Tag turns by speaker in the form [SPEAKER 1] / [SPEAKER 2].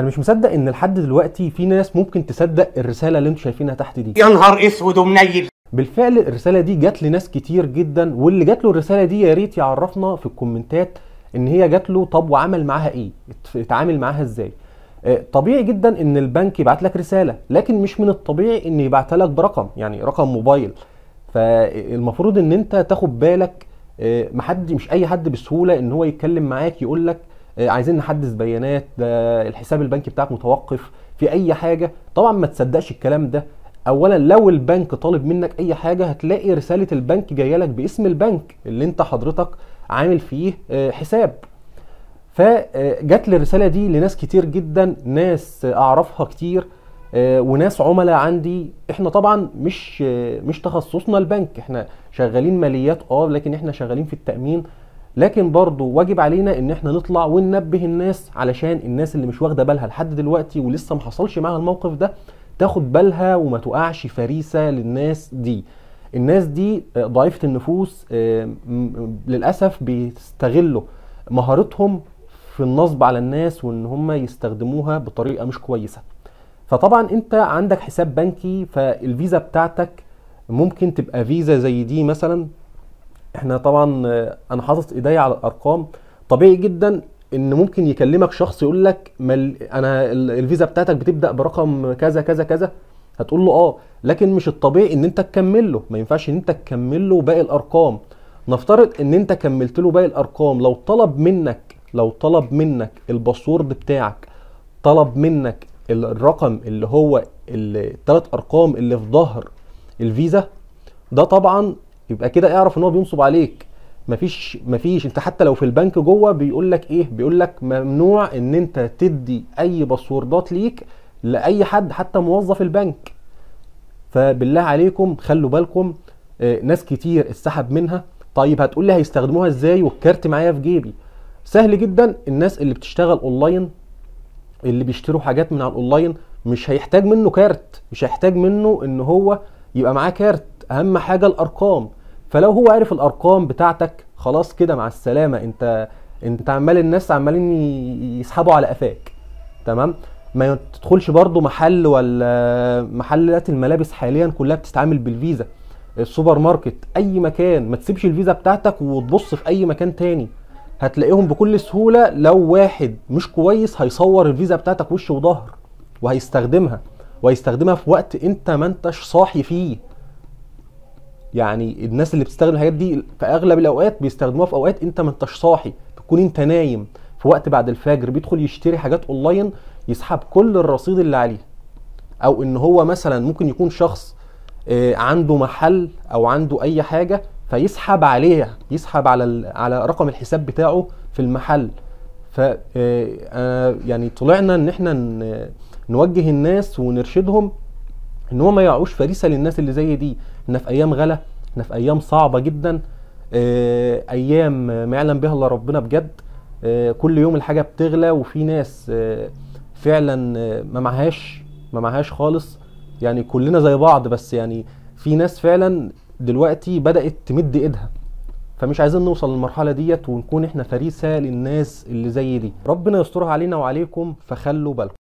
[SPEAKER 1] انا مش مصدق ان لحد دلوقتي في ناس ممكن تصدق الرساله اللي انتم شايفينها تحت دي يا نهار اسود ومنيل بالفعل الرساله دي جات لناس كتير جدا واللي جات له الرساله دي يا ريت يعرفنا في الكومنتات ان هي جات له طب وعمل معاها ايه اتعامل معاها ازاي آه، طبيعي جدا ان البنك يبعت لك رساله لكن مش من الطبيعي ان يبعت لك برقم يعني رقم موبايل فالمفروض ان انت تاخد بالك آه، محد مش اي حد بسهوله ان هو يتكلم معاك يقول لك آه، عايزين نحدث بيانات الحساب البنكي بتاعك متوقف في اي حاجه طبعا ما تصدقش الكلام ده اولا لو البنك طالب منك اي حاجه هتلاقي رساله البنك جايه لك باسم البنك اللي انت حضرتك عامل فيه آه، حساب فجت آه، لي الرساله دي لناس كتير جدا ناس اعرفها كتير وناس عملاء عندي احنا طبعا مش مش تخصصنا البنك احنا شغالين ماليات اه لكن احنا شغالين في التامين لكن برضه واجب علينا ان احنا نطلع وننبه الناس علشان الناس اللي مش واخده بالها لحد دلوقتي ولسه ما حصلش معاها الموقف ده تاخد بالها وما تقعش فريسه للناس دي الناس دي آه، ضعيفه النفوس آه، للاسف بيستغلوا مهارتهم في النصب على الناس وان هم يستخدموها بطريقه مش كويسه فطبعا انت عندك حساب بنكي فالفيزا بتاعتك ممكن تبقى فيزا زي دي مثلا احنا طبعا انا حاطط ايديا على الارقام طبيعي جدا ان ممكن يكلمك شخص يقول لك مل... انا الفيزا بتاعتك بتبدا برقم كذا كذا كذا هتقول له اه لكن مش الطبيعي ان انت تكمل له ما ينفعش ان انت تكمل له باقي الارقام نفترض ان انت كملت له باقي الارقام لو طلب منك لو طلب منك الباسورد بتاعك طلب منك الرقم اللي هو الثلاث ارقام اللي في ظهر الفيزا ده طبعا يبقى كده اعرف ان هو بينصب عليك مفيش مفيش انت حتى لو في البنك جوه بيقول لك ايه بيقول لك ممنوع ان انت تدي اي باسوردات ليك لاي حد حتى موظف البنك فبالله عليكم خلوا بالكم آه ناس كتير اتسحب منها طيب هتقول لي هيستخدموها ازاي والكارت معايا في جيبي سهل جدا الناس اللي بتشتغل اونلاين اللي بيشتروا حاجات من على الاونلاين مش هيحتاج منه كارت مش هيحتاج منه ان هو يبقى معاه كارت اهم حاجه الارقام فلو هو عارف الارقام بتاعتك خلاص كده مع السلامه انت انت عمال الناس عمالين يسحبوا على قفاك تمام ما تدخلش برضو محل ولا محلات الملابس حاليا كلها بتستعمل بالفيزا السوبر ماركت اي مكان ما تسيبش الفيزا بتاعتك وتبص في اي مكان تاني هتلاقيهم بكل سهوله لو واحد مش كويس هيصور الفيزا بتاعتك وش وظهر وهيستخدمها وهيستخدمها في وقت انت ما انتش صاحي فيه يعني الناس اللي بتستخدم الحاجات دي في اغلب الاوقات بيستخدموها في اوقات انت ما انتش صاحي تكون انت نايم في وقت بعد الفجر بيدخل يشتري حاجات اونلاين يسحب كل الرصيد اللي عليه او ان هو مثلا ممكن يكون شخص آه، عنده محل او عنده اي حاجه فيسحب عليها يسحب على على رقم الحساب بتاعه في المحل ف آه، آه، يعني طلعنا ان احنا نوجه الناس ونرشدهم ان هو ما يقعوش فريسه للناس اللي زي دي احنا في ايام غلا احنا في ايام صعبه جدا آه، ايام ما يعلم بها الا ربنا بجد آه، كل يوم الحاجه بتغلى وفي ناس آه، فعلا ما معهاش ما معهاش خالص يعني كلنا زي بعض بس يعني في ناس فعلا دلوقتي بدات تمد ايدها فمش عايزين نوصل للمرحله ديت ونكون احنا فريسه للناس اللي زي دي ربنا يسترها علينا وعليكم فخلوا بالكم